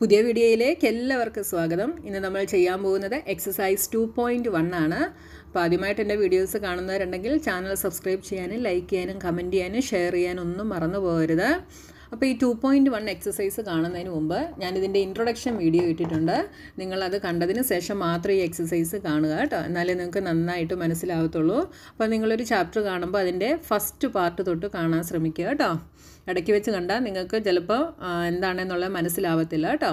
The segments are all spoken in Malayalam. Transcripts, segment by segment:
പുതിയ വീഡിയോയിലേക്ക് എല്ലാവർക്കും സ്വാഗതം ഇന്ന് നമ്മൾ ചെയ്യാൻ പോകുന്നത് എക്സസൈസ് ടു പോയിൻറ്റ് വൺ ആണ് അപ്പോൾ ആദ്യമായിട്ട് എൻ്റെ വീഡിയോസ് കാണുന്നവരുണ്ടെങ്കിൽ ചാനൽ സബ്സ്ക്രൈബ് ചെയ്യാനും ലൈക്ക് ചെയ്യാനും കമൻറ്റ് ചെയ്യാനും ഷെയർ ചെയ്യാനും ഒന്നും മറന്നു പോകരുത് അപ്പോൾ ഈ ടു പോയിൻറ്റ് വൺ എക്സസൈസ് കാണുന്നതിന് മുമ്പ് ഞാനിതിൻ്റെ ഇൻട്രൊഡക്ഷൻ വീഡിയോ ഇട്ടിട്ടുണ്ട് നിങ്ങളത് കണ്ടതിന് ശേഷം മാത്രം ഈ എക്സസൈസ് കാണുക കേട്ടോ എന്നാലേ നിങ്ങൾക്ക് നന്നായിട്ട് മനസ്സിലാകത്തുള്ളൂ അപ്പോൾ നിങ്ങളൊരു ചാപ്റ്റർ കാണുമ്പോൾ അതിൻ്റെ ഫസ്റ്റ് പാർട്ട് തൊട്ട് കാണാൻ ശ്രമിക്കുക കേട്ടോ ഇടയ്ക്ക് വെച്ച് കണ്ടാൽ നിങ്ങൾക്ക് ചിലപ്പോൾ എന്താണെന്നുള്ളത് മനസ്സിലാവത്തില്ല കേട്ടോ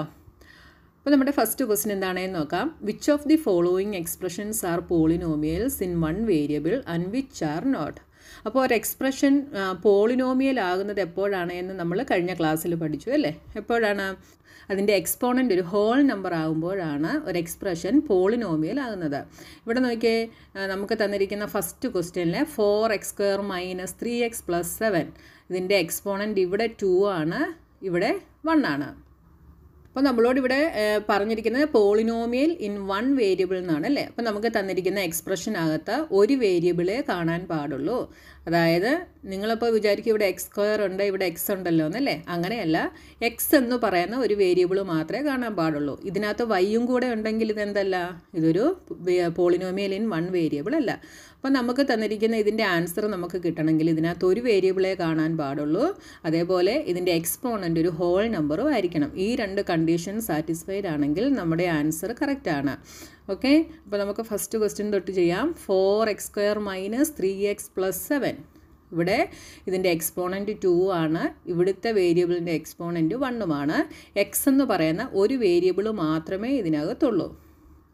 അപ്പോൾ നമ്മുടെ ഫസ്റ്റ് ക്വസ്റ്റ്യൻ എന്താണെന്ന് നോക്കാം which of the following expressions are polynomials in one variable and which are not അപ്പോൾ ഒരു എക്സ്പ്രഷൻ പോളിനോമിയൽ ആകുന്നത് എപ്പോഴാണ് എന്ന് നമ്മൾ കഴിഞ്ഞ ക്ലാസ്സിൽ പഠിച്ചു അല്ലേ എപ്പോഴാണ് അതിൻ്റെ എക്സ്പോണൻ്റ് ഒരു ഹോൾ നമ്പർ ആകുമ്പോഴാണ് ഒരു എക്സ്പ്രഷൻ പോളിനോമിയൽ ആകുന്നത് ഇവിടെ നോക്കിയേ നമുക്ക് തന്നിരിക്കുന്ന ഫസ്റ്റ് ക്വസ്റ്റ്യനിലെ four x square minus three x plus seven ഇതിൻ്റെ എക്സ്പോണൻ്റ് ഇവിടെ ടു ആണ് ഇവിടെ വൺ ആണ് അപ്പോൾ നമ്മളോട് ഇവിടെ പറഞ്ഞിരിക്കുന്നത് പോളിനോമിയൽ ഇൻ വൺ വേരിയബിൾ എന്നാണ് അല്ലേ അപ്പോൾ നമുക്ക് തന്നിരിക്കുന്ന എക്സ്പ്രഷനകത്ത് ഒരു വേരിയബിളേ കാണാൻ പാടുള്ളൂ അതായത് നിങ്ങളിപ്പോൾ വിചാരിക്കും ഇവിടെ എക്സ് സ്ക്വയർ ഉണ്ട് ഇവിടെ എക്സ് ഉണ്ടല്ലോ എന്നല്ലേ അങ്ങനെയല്ല എക്സ് എന്ന് പറയുന്ന ഒരു വേരിയബിൾ മാത്രമേ കാണാൻ പാടുള്ളൂ ഇതിനകത്ത് വൈയും കൂടെ ഉണ്ടെങ്കിൽ ഇതെന്തല്ല ഇതൊരു പോളിനോമിയൽ ഇൻ വൺ വേരിയബിൾ അല്ല അപ്പോൾ നമുക്ക് തന്നിരിക്കുന്ന ഇതിൻ്റെ ആൻസർ നമുക്ക് കിട്ടണമെങ്കിൽ ഇതിനകത്ത് ഒരു വേരിയബിളേ കാണാൻ പാടുള്ളൂ അതേപോലെ ഇതിൻ്റെ എക്സ്പോണൻ്റ് ഒരു ഹോൾ നമ്പറും ആയിരിക്കണം ഈ രണ്ട് കണ്ടീഷൻ സാറ്റിസ്ഫൈഡ് ആണെങ്കിൽ നമ്മുടെ ആൻസർ കറക്റ്റാണ് ഓക്കെ അപ്പോൾ നമുക്ക് ഫസ്റ്റ് ക്വസ്റ്റ്യൻ തൊട്ട് ചെയ്യാം four x square minus three x plus seven ഇവിടെ ഇതിൻ്റെ എക്സ്പോണൻറ്റ് ടു ആണ് ഇവിടുത്തെ വേരിയബിളിൻ്റെ എക്സ്പോണൻറ്റ് വണ്ണുമാണ് എക്സ് എന്ന് പറയുന്ന ഒരു വേരിയബിൾ മാത്രമേ ഇതിനകത്തുള്ളൂ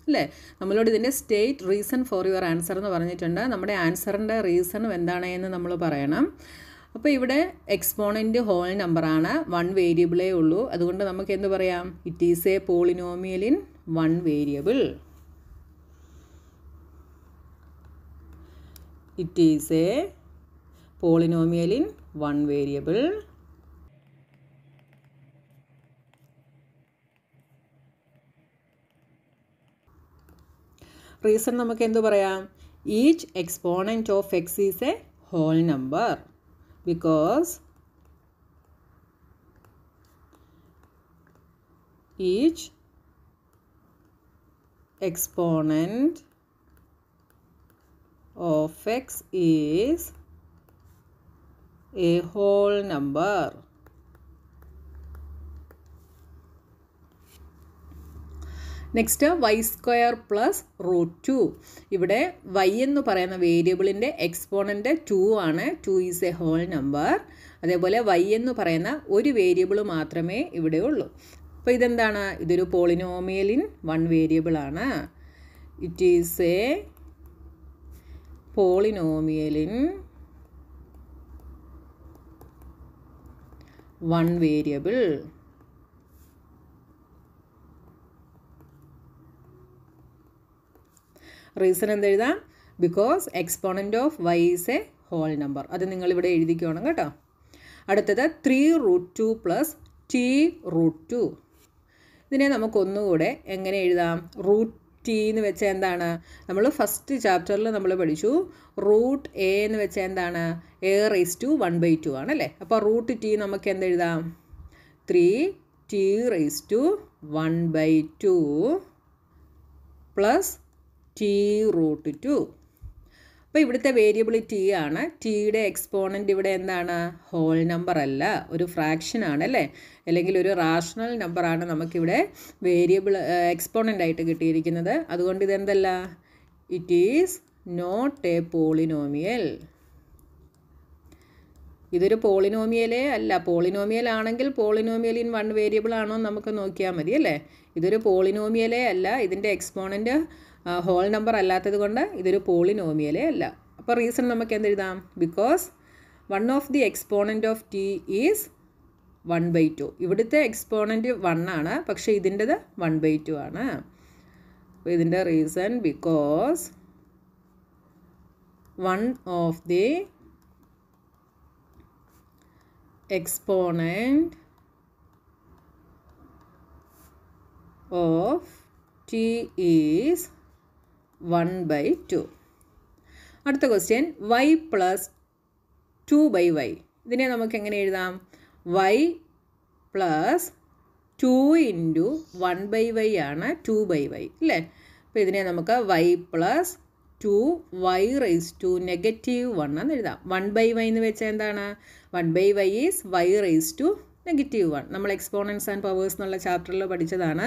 അല്ലേ നമ്മളോട് ഇതിൻ്റെ state reason for your answer എന്ന് പറഞ്ഞിട്ടുണ്ട് നമ്മുടെ ആൻസറിൻ്റെ റീസണും എന്താണ് എന്ന് നമ്മൾ പറയണം അപ്പോൾ ഇവിടെ എക്സ്പോണൻറ്റ് ഹോൾ നമ്പറാണ് വൺ വേരിയബിളേ ഉള്ളൂ അതുകൊണ്ട് നമുക്ക് എന്ത് പറയാം it is a polynomial in one variable it is a polynomial in one variable. Reason namakke endu each exponent of x is a whole number because each exponent of x is a whole number. Next y square plus root two ഇവിടെ വൈ എന്ന് പറയുന്ന വേരിയബിളിൻ്റെ എക്സ്പോണൻ്റ് ടു ആണ് two is a whole number അതേപോലെ വൈ എന്ന് പറയുന്ന ഒരു വേരിയബിൾ മാത്രമേ ഇവിടെ ഉള്ളൂ അപ്പോൾ ഇതെന്താണ് ഇതൊരു പോളിനോമിയലിൻ വൺ വേരിയബിളാണ് it is a polynomial in one variable reason എന്തെഴുതാം because exponent of y is a whole number അത് നിങ്ങളിവിടെ എഴുതിക്കണം കേട്ടോ അടുത്തത് three root two plus t root two ഇതിനെ നമുക്കൊന്നുകൂടെ എങ്ങനെ എഴുതാം റൂട്ട് ടി എന്ന് വെച്ചാൽ എന്താണ് നമ്മൾ ഫസ്റ്റ് ചാപ്റ്ററിൽ നമ്മൾ പഠിച്ചു റൂട്ട് എ എന്ന് വെച്ചാൽ എന്താണ് a raise to one by two ആണല്ലേ അപ്പോൾ റൂട്ട് ടി നമുക്ക് എന്തെഴുതാം three t raise to one by two plus t root two അപ്പോൾ ഇവിടുത്തെ വേരിയബിൾ ടി ആണ് ടിയുടെ എക്സ്പോണൻ്റ് ഇവിടെ എന്താണ് ഹോൾ നമ്പർ അല്ല ഒരു ഫ്രാക്ഷൻ ആണ് അല്ലേ അല്ലെങ്കിൽ ഒരു റാഷണൽ നമ്പറാണ് നമുക്കിവിടെ വേരിയബിൾ എക്സ്പോണൻ്റ് ആയിട്ട് കിട്ടിയിരിക്കുന്നത് അതുകൊണ്ട് ഇതെന്തല്ല it is not a polynomial ഇതൊരു പോളിനോമിയലേ അല്ല പോളിനോമിയൽ ആണെങ്കിൽ പോളിനോമിയൽ ഇൻ വൺ വേരിയബിൾ ആണോ നമുക്ക് നോക്കിയാൽ മതി അല്ലേ ഇതൊരു പോളിനോമിയലേ അല്ല ഇതിൻ്റെ എക്സ്പോണൻ്റ് ഹോൾ നമ്പർ അല്ലാത്തത് കൊണ്ട് ഇതൊരു പോളിനോമിയലേ അല്ല അപ്പോൾ റീസൺ നമുക്ക് എന്തെഴുതാം because one of the exponent of t is one by two ഇവിടുത്തെ എക്സ്പോണൻറ്റ് വൺ ആണ് പക്ഷേ ഇതിൻ്റെത് വൺ ബൈ ടു ആണ് അപ്പോൾ ഇതിൻ്റെ reason because one of the exponent of t is 1 by 2. അടുത്ത question y plus two by y ഇതിനെ നമുക്ക് എങ്ങനെ എഴുതാം y plus two into one by y ആണ് ടു ബൈ വൈ അല്ലേ അപ്പോൾ ഇതിനെ നമുക്ക് y plus two Y raise to negative one എന്ന് എഴുതാം വൺ ബൈ വൈ എന്ന് വെച്ചാൽ എന്താണ് one by y is y raise to negative one നമ്മൾ എക്സ്പോണൻസ് ആൻഡ് പവേഴ്സ് എന്നുള്ള ചാപ്റ്ററിൽ പഠിച്ചതാണ്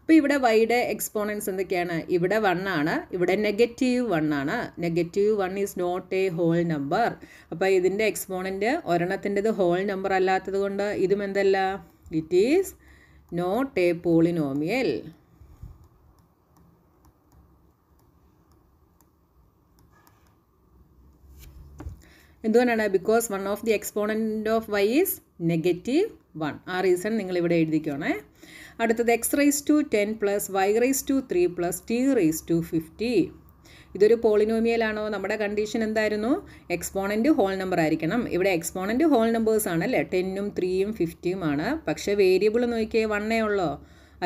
അപ്പോൾ ഇവിടെ വൈയുടെ എക്സ്പോണൻസ് എന്തൊക്കെയാണ് ഇവിടെ വൺ ആണ് ഇവിടെ നെഗറ്റീവ് വൺ ആണ് negative one is not a whole number അപ്പോൾ ഇതിൻ്റെ എക്സ്പോണൻറ്റ് ഒരെണ്ണത്തിൻ്റെത് ഹോൾ നമ്പർ അല്ലാത്തത് കൊണ്ട് ഇതും എന്തല്ല it is not a polynomial എന്തുകൊണ്ടാണ് because one of the exponent of y is negative one ആ റീസൺ നിങ്ങൾ ഇവിടെ എഴുതിക്കോണേ അടുത്തത് x rise to ten plus y rise to three plus t rise to fifty ഇതൊരു പോളിനോമിയലാണോ നമ്മുടെ കണ്ടീഷൻ എന്തായിരുന്നു എക്സ്പോണൻ്റ് ഹോൾ നമ്പർ ആയിരിക്കണം ഇവിടെ എക്സ്പോണൻ്റ് ഹോൾ നമ്പേഴ്സ് ആണല്ലേ ടെന്നും ത്രീയും ഫിഫ്റ്റിയും ആണ് പക്ഷേ വേരിയബിൾ നോക്കിയേ വണ്ണേ ഉള്ളോ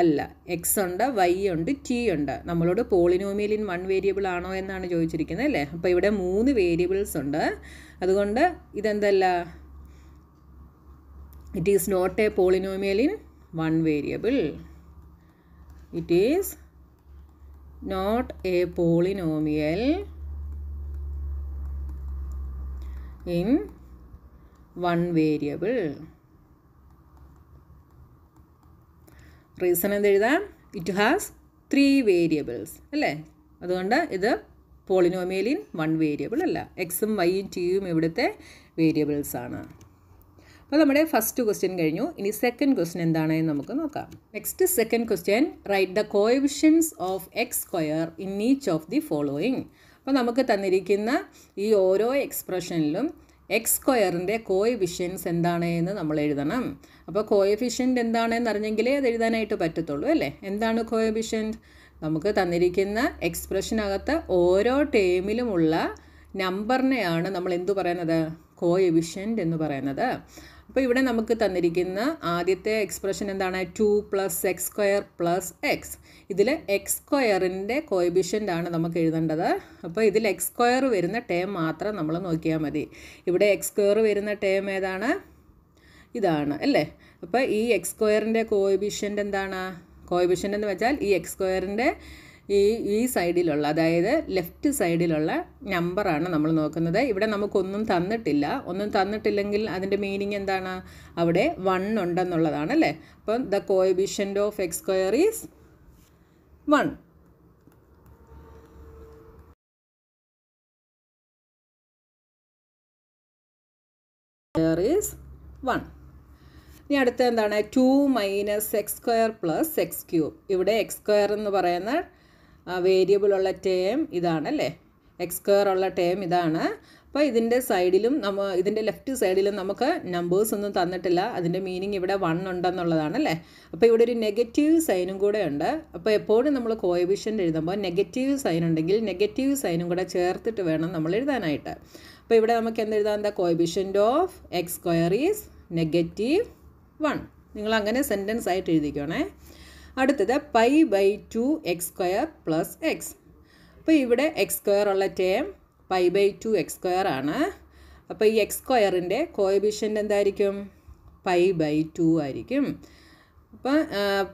അല്ല എക്സ് ഉണ്ട് വൈ ഉണ്ട് ടി ഉണ്ട് നമ്മളോട് പോളിനോമിയൽ ഇൻ വൺ വേരിയബിൾ ആണോ എന്നാണ് ചോദിച്ചിരിക്കുന്നത് അല്ലേ അപ്പോൾ ഇവിടെ മൂന്ന് വേരിയബിൾസ് ഉണ്ട് അതുകൊണ്ട് ഇതെന്തല്ല it is not a polynomial in one variable it is not a polynomial in one variable reason എന്തെഴുതാം ഇറ്റ് ഹാസ് ത്രീ വേരിയബിൾസ് അല്ലേ അതുകൊണ്ട് ഇത് പോളിനോമിയലിൻ വൺ വേരിയബിൾ അല്ല എക്സും വൈയും ടിയും ഇവിടുത്തെ വേരിയബിൾസ് ആണ് അപ്പോൾ നമ്മുടെ ഫസ്റ്റ് ക്വസ്റ്റ്യൻ കഴിഞ്ഞു ഇനി സെക്കൻഡ് ക്വസ്റ്റ്യൻ എന്താണെന്ന് നമുക്ക് നോക്കാം next second question write the coefficients of x square in each of the following അപ്പോൾ നമുക്ക് തന്നിരിക്കുന്ന ഈ ഓരോ എക്സ്പ്രഷനിലും എക്സ് സ്ക്വയറിൻ്റെ കോയഫിഷ്യൻസ് എന്താണ് എന്ന് നമ്മൾ എഴുതണം അപ്പോൾ കോയഫിഷ്യൻ്റ് എന്താണെന്ന് അറിഞ്ഞെങ്കിലേ അത് എഴുതാനായിട്ട് പറ്റത്തുള്ളൂ അല്ലേ എന്താണ് കോയഫിഷ്യൻറ്റ് നമുക്ക് തന്നിരിക്കുന്ന എക്സ്പ്രഷനകത്ത് ഓരോ ടേമിലുമുള്ള നമ്പറിനെയാണ് നമ്മൾ എന്തു പറയുന്നത് കോഎഫിഷ്യൻ്റ് എന്ന് പറയുന്നത് അപ്പോൾ ഇവിടെ നമുക്ക് തന്നിരിക്കുന്ന ആദ്യത്തെ എക്സ്പ്രഷൻ എന്താണ് two plus x square plus x ഇതിൽ എക്സ് സ്ക്വയറിൻ്റെ കോയിബിഷ്യൻ്റ് ആണ് നമുക്ക് എഴുതേണ്ടത് അപ്പോൾ ഇതിൽ എക്സ് സ്ക്വയർ വരുന്ന ടേം മാത്രം നമ്മൾ നോക്കിയാൽ മതി ഇവിടെ എക്സ് സ്ക്വയർ വരുന്ന ടേം ഏതാണ് ഇതാണ് അല്ലേ അപ്പോൾ ഈ എക്സ് സ്ക്വയറിൻ്റെ കോയിബിഷ്യൻ്റ് എന്താണ് കോയിബിഷൻ എന്ന് വെച്ചാൽ ഈ എക്സ് സ്ക്വയറിൻ്റെ ഈ ഈ സൈഡിലുള്ള അതായത് ലെഫ്റ്റ് സൈഡിലുള്ള നമ്പറാണ് നമ്മൾ നോക്കുന്നത് ഇവിടെ നമുക്കൊന്നും തന്നിട്ടില്ല ഒന്നും തന്നിട്ടില്ലെങ്കിൽ അതിൻ്റെ മീനിങ് എന്താണ് അവിടെ വൺ ഉണ്ടെന്നുള്ളതാണ് അല്ലേ അപ്പം the coefficient of x square is one is one ഇനി അടുത്ത എന്താണ് two minus x square plus x cube ഇവിടെ എക്സ് സ്ക്വയർ എന്ന് പറയുന്ന വേരിയബിളുള്ള ടേം ഇതാണല്ലേ എക്സ് സ്ക്വയർ ഉള്ള ടേം ഇതാണ് അപ്പോൾ ഇതിൻ്റെ സൈഡിലും നമ്മൾ ഇതിൻ്റെ ലെഫ്റ്റ് സൈഡിലും നമുക്ക് നമ്പേഴ്സ് ഒന്നും തന്നിട്ടില്ല അതിൻ്റെ മീനിങ് ഇവിടെ വൺ ഉണ്ടെന്നുള്ളതാണ് അല്ലേ അപ്പോൾ ഇവിടെ ഒരു നെഗറ്റീവ് സൈനും കൂടെ ഉണ്ട് അപ്പോൾ എപ്പോഴും നമ്മൾ കോയബിഷ്യൻ്റ് എഴുതുമ്പോൾ നെഗറ്റീവ് സൈൻ ഉണ്ടെങ്കിൽ നെഗറ്റീവ് സൈനും കൂടെ ചേർത്തിട്ട് വേണം നമ്മൾ എഴുതാനായിട്ട് അപ്പോൾ ഇവിടെ നമുക്ക് എന്ത് എഴുതാൻ എന്താ coefficient of x square is negative one അങ്ങനെ സെൻറ്റൻസ് ആയിട്ട് എഴുതിക്കണേ അടുത്തത് pi by two x square plus x അപ്പോൾ ഇവിടെ എക്സ് സ്ക്വയർ ഉള്ള term pi by two x square ആണ് അപ്പോൾ ഈ എക്സ് സ്ക്വയറിൻ്റെ കോയബിഷ്യൻ്റ് എന്തായിരിക്കും പൈ ബൈ ടു ആയിരിക്കും അപ്പം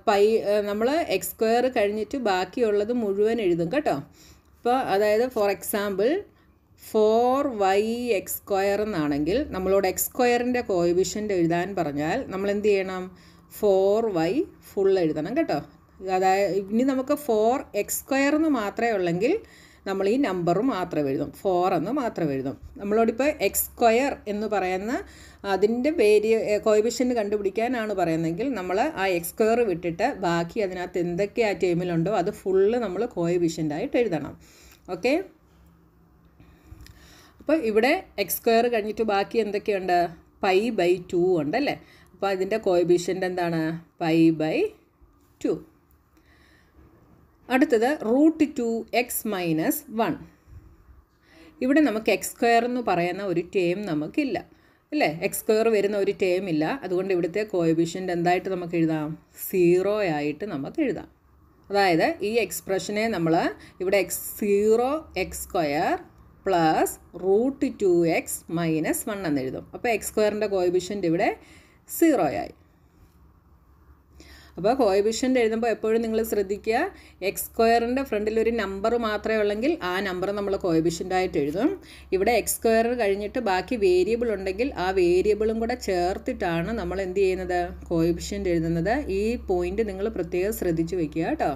പൈ നമ്മൾ എക്സ് സ്ക്വയർ കഴിഞ്ഞിട്ട് ബാക്കിയുള്ളത് മുഴുവൻ എഴുതും കേട്ടോ അപ്പോൾ അതായത് for example for y x square എന്നാണെങ്കിൽ നമ്മളോട് എക്സ് സ്ക്വയറിൻ്റെ കോയിബിഷ്യൻ്റ് എഴുതാൻ പറഞ്ഞാൽ നമ്മൾ എന്ത് ചെയ്യണം ഫോർ വൈ ഫുൾ എഴുതണം കേട്ടോ അതായത് ഇനി നമുക്ക് ഫോർ എക്സ് സ്ക്വയർ എന്ന് മാത്രമേ ഉള്ളെങ്കിൽ നമ്മൾ ഈ നമ്പർ മാത്രം എഴുതും ഫോർ എന്ന് മാത്രം എഴുതും നമ്മളോടിപ്പോൾ എക്സ് സ്ക്വയർ എന്ന് പറയുന്ന അതിൻ്റെ വേരിയ കോയിബിഷ്യൻ്റ് കണ്ടുപിടിക്കാനാണ് പറയുന്നതെങ്കിൽ നമ്മൾ ആ എക്സ് സ്ക്വയർ വിട്ടിട്ട് ബാക്കി അതിനകത്ത് എന്തൊക്കെ ആ ടൈമിലുണ്ടോ അത് ഫുള്ള് നമ്മൾ കോയിബിഷ്യൻ്റായിട്ട് എഴുതണം ഓക്കെ അപ്പോൾ ഇവിടെ എക്സ് സ്ക്വയർ കഴിഞ്ഞിട്ട് ബാക്കി എന്തൊക്കെയുണ്ട് പൈ ബൈ ടു ഉണ്ടല്ലേ അപ്പോൾ അതിൻ്റെ കോയബിഷ്യൻ്റ് എന്താണ് പൈ ബൈ ടു അടുത്തത് root two x minus one ഇവിടെ നമുക്ക് എക്സ് സ്ക്വയർ എന്ന് പറയുന്ന ഒരു ടേം നമുക്കില്ല അല്ലേ എക്സ് സ്ക്വയർ വരുന്ന ഒരു ടേം ഇല്ല അതുകൊണ്ട് ഇവിടുത്തെ കോയബിഷ്യൻ്റ് എന്തായിട്ട് നമുക്ക് എഴുതാം സീറോ ആയിട്ട് നമുക്ക് എഴുതാം അതായത് ഈ എക്സ്പ്രഷനെ നമ്മൾ ഇവിടെ x zero x square plus root two x minus one എന്നെഴുതും അപ്പോൾ എക്സ് സ്ക്വയറിൻ്റെ കോയിബിഷ്യൻ്റ് ഇവിടെ സീറോ ആയി അപ്പോൾ കോയിബിഷ്യൻ്റ് എഴുതുമ്പോൾ എപ്പോഴും നിങ്ങൾ ശ്രദ്ധിക്കുക എക്സ് സ്ക്വയറിൻ്റെ ഫ്രണ്ടിൽ ഒരു നമ്പർ മാത്രമേ ഉള്ളെങ്കിൽ ആ നമ്പർ നമ്മൾ കോയിബിഷ്യൻ്റായിട്ട് എഴുതും ഇവിടെ എക്സ് സ്ക്വയർ കഴിഞ്ഞിട്ട് ബാക്കി വേരിയബിൾ ഉണ്ടെങ്കിൽ ആ വേരിയബിളും കൂടെ ചേർത്തിട്ടാണ് നമ്മൾ എന്ത് ചെയ്യുന്നത് കോയിബിഷ്യൻ്റ് എഴുതുന്നത് ഈ പോയിൻ്റ് നിങ്ങൾ പ്രത്യേകം ശ്രദ്ധിച്ചു വയ്ക്കുക കേട്ടോ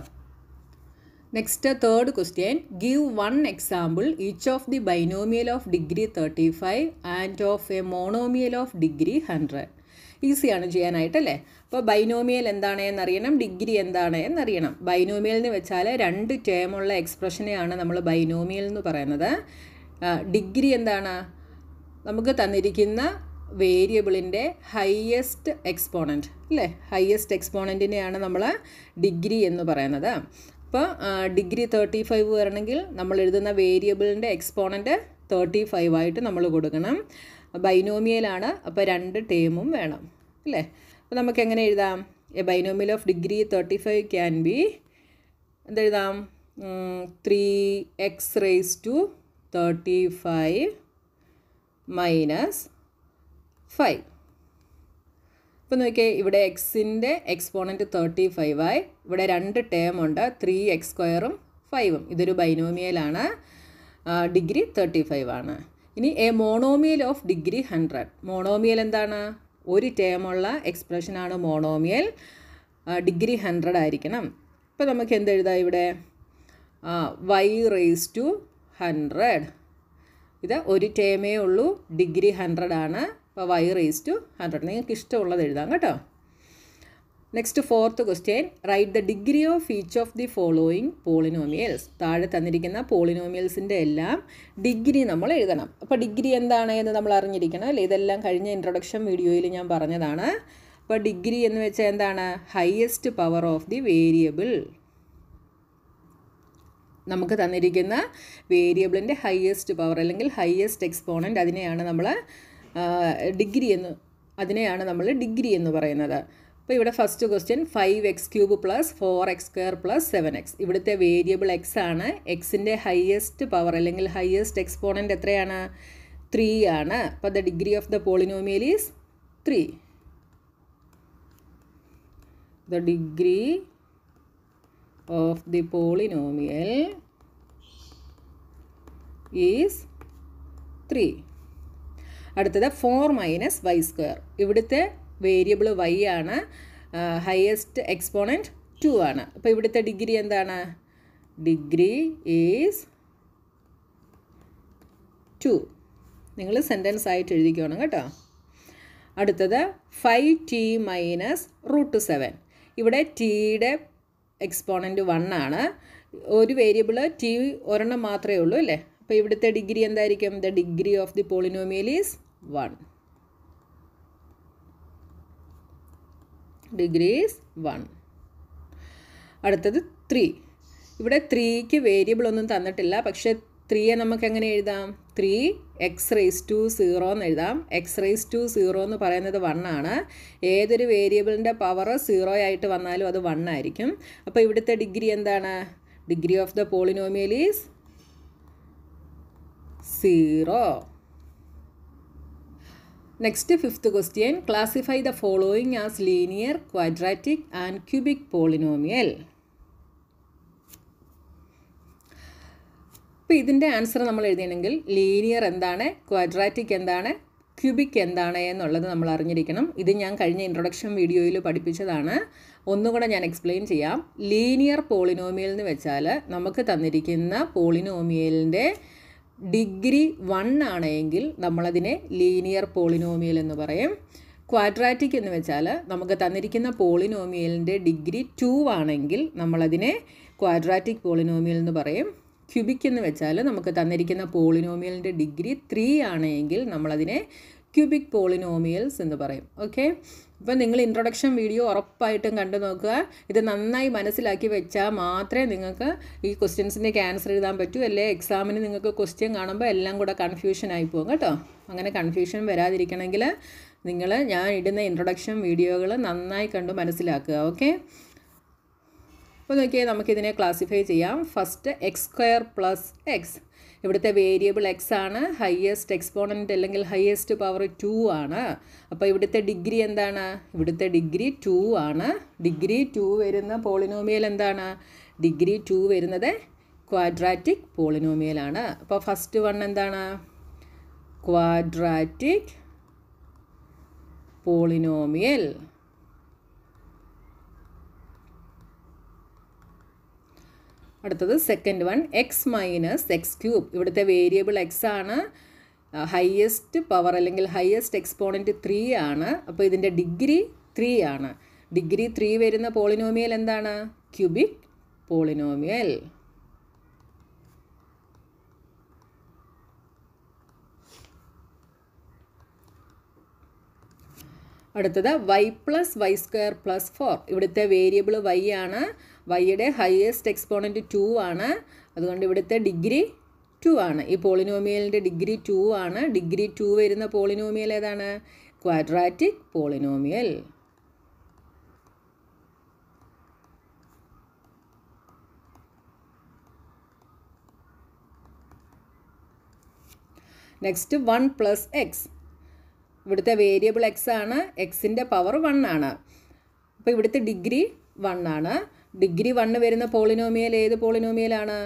next third question give one example each of the binomial of degree thirty five and of a monomial of degree hundred ഈസിയാണ് ചെയ്യാനായിട്ടല്ലേ അപ്പോൾ ബൈനോമിയൽ എന്താണ് എന്നറിയണം ഡിഗ്രി എന്താണ് എന്നറിയണം ബൈനോമിയൽ എന്ന് വെച്ചാൽ രണ്ട് ടേമുള്ള എക്സ്പ്രഷനെയാണ് നമ്മൾ ബൈനോമിയൽ എന്ന് പറയുന്നത് ഡിഗ്രി എന്താണ് നമുക്ക് തന്നിരിക്കുന്ന വേരിയബിളിൻ്റെ ഹയ്യസ്റ്റ് എക്സ്പോണൻറ്റ് അല്ലേ ഹയ്യസ്റ്റ് എക്സ്പോണൻറ്റിനെയാണ് നമ്മൾ ഡിഗ്രി എന്ന് പറയുന്നത് അപ്പോൾ ഡിഗ്രി തേർട്ടി ഫൈവ് വരണമെങ്കിൽ നമ്മൾ എഴുതുന്ന വേരിയബിളിൻ്റെ എക്സ്പോണൻ്റ് തേർട്ടി ഫൈവ് ആയിട്ട് നമ്മൾ കൊടുക്കണം ബൈനോമിയലാണ് അപ്പോൾ രണ്ട് ടേമും വേണം അല്ലേ അപ്പോൾ നമുക്ക് എങ്ങനെ എഴുതാം a binomial of degree thirty five can be എന്തെഴുതാം three x raise to thirty five minus five ഇപ്പം നോക്കിയാൽ ഇവിടെ എക്സിൻ്റെ എക്സ്പോണൻറ്റ് തേർട്ടി ഫൈവ് ആയി ഇവിടെ രണ്ട് ടേം ഉണ്ട് ത്രീ എക്സ് സ്ക്വയറും ഫൈവും ഇതൊരു ബൈനോമിയലാണ് ഡിഗ്രി തേർട്ടി ഫൈവ് ആണ് ഇനി a monomial of degree hundred monomial എന്താണ് ഒരു ടേമുള്ള എക്സ്പ്രഷനാണ് മോണോമിയൽ ഡിഗ്രി ഹൺഡ്രഡ് ആയിരിക്കണം ഇപ്പം നമുക്ക് എന്തെഴുതാം ഇവിടെ വൈ റേസ് ടു ഹൺഡ്രഡ് ഇത് ഒരു ടേമേ ഉള്ളൂ ഡിഗ്രി ഹൺഡ്രഡ് ആണ് അപ്പോൾ വൈ റേസ് ടു ഹൺഡ്രഡ് നിങ്ങൾക്ക് ഇഷ്ടമുള്ളത് എഴുതാം കേട്ടോ next fourth question write the degree of each of the following polynomials താഴെ തന്നിരിക്കുന്ന പോളിനോമിയൽസിൻ്റെ എല്ലാം ഡിഗ്രി നമ്മൾ എഴുതണം അപ്പോൾ ഡിഗ്രി എന്താണ് എന്ന് നമ്മൾ അറിഞ്ഞിരിക്കണം അല്ലേ ഇതെല്ലാം കഴിഞ്ഞ ഇൻട്രൊഡക്ഷൻ വീഡിയോയിൽ ഞാൻ പറഞ്ഞതാണ് അപ്പോൾ ഡിഗ്രി എന്ന് വെച്ചാൽ എന്താണ് highest power of the variable നമുക്ക് തന്നിരിക്കുന്ന വേരിയബിളിൻ്റെ ഹയസ്റ്റ് പവർ അല്ലെങ്കിൽ ഹയസ്റ്റ് എക്സ്പോണൻ്റ് അതിനെയാണ് നമ്മൾ ഡിഗ്രി എന്ന് അതിനെയാണ് നമ്മൾ ഡിഗ്രി എന്ന് പറയുന്നത് അപ്പോൾ ഇവിടെ first question five x cube plus four x square plus seven x ഇവിടുത്തെ വേരിയബിൾ എക്സ് ആണ് എക്സിൻ്റെ ഹയസ്റ്റ് പവർ അല്ലെങ്കിൽ ഹയസ്റ്റ് എക്സ്പോണൻ്റ് എത്രയാണ് ത്രീ ആണ് അപ്പോൾ the degree of the polynomial is three the degree of the polynomial is three അടുത്തത് ഫോർ മൈനസ് വൈ സ്ക്വയർ ഇവിടുത്തെ വേരിയബിൾ വൈ ആണ് ഹയസ്റ്റ് എക്സ്പോണൻറ്റ് ടു ആണ് അപ്പോൾ ഇവിടുത്തെ ഡിഗ്രി എന്താണ് ഡിഗ്രി ഈസ് ടു നിങ്ങൾ സെൻറ്റൻസ് ആയിട്ട് എഴുതിക്കണം കേട്ടോ അടുത്തത് five t minus root seven ഇവിടെ ടീയുടെ എക്സ്പോണൻറ്റ് വൺ ആണ് ഒരു വേരിയബിൾ ടി ഒരെണ്ണം മാത്രമേ ഉള്ളൂ അല്ലേ അപ്പോൾ ഇവിടുത്തെ ഡിഗ്രി എന്തായിരിക്കും the degree of the polynomial is one degrees one അടുത്തത് ത്രീ ഇവിടെ ത്രീക്ക് വേരിയബിൾ ഒന്നും തന്നിട്ടില്ല പക്ഷെ ത്രീയെ നമുക്ക് എങ്ങനെ എഴുതാം three x raise to zero എന്ന് എഴുതാം എക്സ് റേസ് ടു സീറോ എന്ന് പറയുന്നത് വൺ ആണ് ഏതൊരു വേരിയബിളിൻ്റെ പവർ സീറോ ആയിട്ട് വന്നാലും അത് വൺ ആയിരിക്കും അപ്പോൾ ഇവിടുത്തെ ഡിഗ്രി എന്താണ് degree of the polynomial is zero next fifth question classify the following as linear quadratic and cubic polynomial അപ്പോൾ ഇതിൻ്റെ ആൻസർ നമ്മൾ എഴുതിയണമെങ്കിൽ ലീനിയർ എന്താണ് ക്വാഡ്രാറ്റിക് എന്താണ് ക്യൂബിക് എന്താണ് എന്നുള്ളത് നമ്മൾ അറിഞ്ഞിരിക്കണം ഇത് ഞാൻ കഴിഞ്ഞ ഇൻട്രൊഡക്ഷൻ വീഡിയോയിൽ പഠിപ്പിച്ചതാണ് ഒന്നുകൂടെ ഞാൻ എക്സ്പ്ലെയിൻ ചെയ്യാം ലീനിയർ പോളിനോമിയൽ എന്ന് വെച്ചാൽ നമുക്ക് തന്നിരിക്കുന്ന പോളിനോമിയലിൻ്റെ ഡിഗ്രി വൺ ആണെങ്കിൽ നമ്മളതിനെ ലീനിയർ പോളിനോമിയൽ എന്ന് പറയും ക്വാഡ്രാറ്റിക് എന്ന് വെച്ചാൽ നമുക്ക് തന്നിരിക്കുന്ന പോളിനോമിയലിൻ്റെ ഡിഗ്രി ടു ആണെങ്കിൽ നമ്മളതിനെ ക്വാഡ്രാറ്റിക് പോളിനോമിയൽ എന്ന് പറയും ക്യൂബിക് എന്ന് വെച്ചാൽ നമുക്ക് തന്നിരിക്കുന്ന പോളിനോമിയലിൻ്റെ ഡിഗ്രി ത്രീ ആണെങ്കിൽ നമ്മളതിനെ ക്യൂബിക് പോളിനോമിയൽസ് എന്ന് പറയും ഓക്കെ അപ്പം നിങ്ങൾ ഇൻട്രൊഡക്ഷൻ വീഡിയോ ഉറപ്പായിട്ടും കണ്ടു നോക്കുക ഇത് നന്നായി മനസ്സിലാക്കി വെച്ചാൽ മാത്രമേ നിങ്ങൾക്ക് ഈ ക്വസ്റ്റ്യൻസിൻ്റെ ആൻസർ എഴുതാൻ പറ്റൂ അല്ലേ എക്സാമിന് നിങ്ങൾക്ക് ക്വസ്റ്റ്യൻ കാണുമ്പോൾ എല്ലാം കൂടെ ആയി പോകും കേട്ടോ അങ്ങനെ കൺഫ്യൂഷൻ വരാതിരിക്കണമെങ്കിൽ നിങ്ങൾ ഞാൻ ഇടുന്ന ഇൻട്രൊഡക്ഷൻ വീഡിയോകൾ നന്നായി കണ്ട് മനസ്സിലാക്കുക ഓക്കെ അപ്പോൾ നോക്കിയാൽ നമുക്കിതിനെ ക്ലാസിഫൈ ചെയ്യാം first x square plus x ഇവിടുത്തെ വേരിയബിൾ എക്സ് ആണ് ഹയ്യസ്റ്റ് എക്സ്പോണൻറ്റ് അല്ലെങ്കിൽ ഹയ്യസ്റ്റ് പവർ ടു ആണ് അപ്പോൾ ഇവിടുത്തെ ഡിഗ്രി എന്താണ് ഇവിടുത്തെ ഡിഗ്രി ടു ആണ് ഡിഗ്രി ടു വരുന്ന പോളിനോമിയൽ എന്താണ് ഡിഗ്രി ടു വരുന്നത് ക്വാഡ്രാറ്റിക് പോളിനോമിയലാണ് അപ്പോൾ ഫസ്റ്റ് വൺ എന്താണ് ക്വാഡ്രാറ്റിക് പോളിനോമിയൽ അടുത്തത് second one x minus x cube ഇവിടുത്തെ വേരിയബിൾ എക്സ് ആണ് ഹയസ്റ്റ് പവർ അല്ലെങ്കിൽ ഹയസ്റ്റ് എക്സ്പോണൻറ്റ് ത്രീ ആണ് അപ്പോൾ ഇതിൻ്റെ ഡിഗ്രി ത്രീ ആണ് ഡിഗ്രി ത്രീ വരുന്ന പോളിനോമിയൽ എന്താണ് ക്യൂബിക് പോളിനോമിയൽ അടുത്തത് y plus y square plus four ഇവിടുത്തെ വേരിയബിൾ വൈ ആണ് വൈയുടെ ഹയസ്റ്റ് എക്സ്പോണൻറ്റ് ടു ആണ് അതുകൊണ്ട് ഇവിടുത്തെ ഡിഗ്രി ടു ആണ് ഈ പോളിനോമിയലിൻ്റെ ഡിഗ്രി ടു ആണ് ഡിഗ്രി ടു വരുന്ന പോളിനോമിയൽ ഏതാണ് quadratic polynomial next one plus x ഇവിടുത്തെ വേരിയബിൾ എക്സ് ആണ് എക്സിൻ്റെ പവർ വൺ ആണ് അപ്പോൾ ഇവിടുത്തെ ഡിഗ്രി വൺ ആണ് ഡിഗ്രി വണ്ണ് വരുന്ന പോളിനോമിയൽ ഏത് പോളിനോമിയലാണ്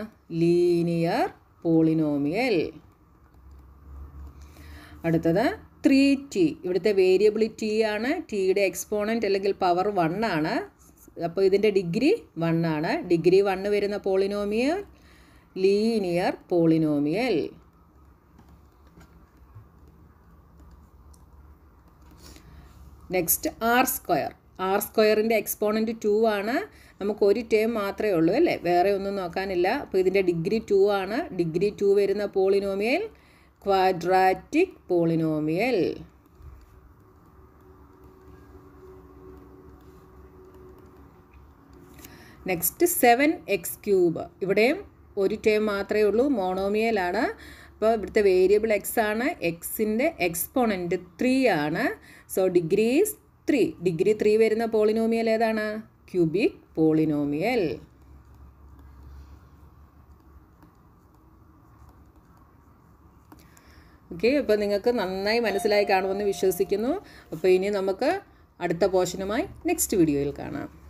ലീനിയർ പോളിനോമിയൽ അടുത്തത് ത്രീ ടി ഇവിടുത്തെ വേരിയബിൾ ആണ് ടിയുടെ എക്സ്പോണൻറ്റ് അല്ലെങ്കിൽ പവർ വൺ ആണ് അപ്പോൾ ഇതിൻ്റെ ഡിഗ്രി വൺ ആണ് ഡിഗ്രി വണ്ണ് വരുന്ന polynomial linear polynomial next r square r സ്ക്വയറിൻ്റെ എക്സ്പോണൻറ്റ് ടു ആണ് നമുക്ക് ഒരു ടേം മാത്രമേ ഉള്ളൂ അല്ലേ വേറെ ഒന്നും നോക്കാനില്ല അപ്പോൾ ഇതിൻ്റെ ഡിഗ്രി ടു ആണ് ഡിഗ്രി ടു വരുന്ന polynomial quadratic polynomial next seven x cube ഇവിടെയും ഒരു ടേം മാത്രമേ ഉള്ളൂ മോണോമിയലാണ് അപ്പോൾ ഇവിടുത്തെ വേരിയബിൾ എക്സ് ആണ് എക്സിൻ്റെ എക്സ്പോണൻറ്റ് ത്രീ ആണ് so degrees three degree three വരുന്ന പോളിനോമിയൽ ഏതാണ് ക്യൂബിക് പോളിനോമിയൽ ഓക്കെ അപ്പോൾ നിങ്ങൾക്ക് നന്നായി മനസ്സിലായി കാണുമെന്ന് വിശ്വസിക്കുന്നു അപ്പോൾ ഇനി നമുക്ക് അടുത്ത പോർഷനുമായി നെക്സ്റ്റ് വീഡിയോയിൽ കാണാം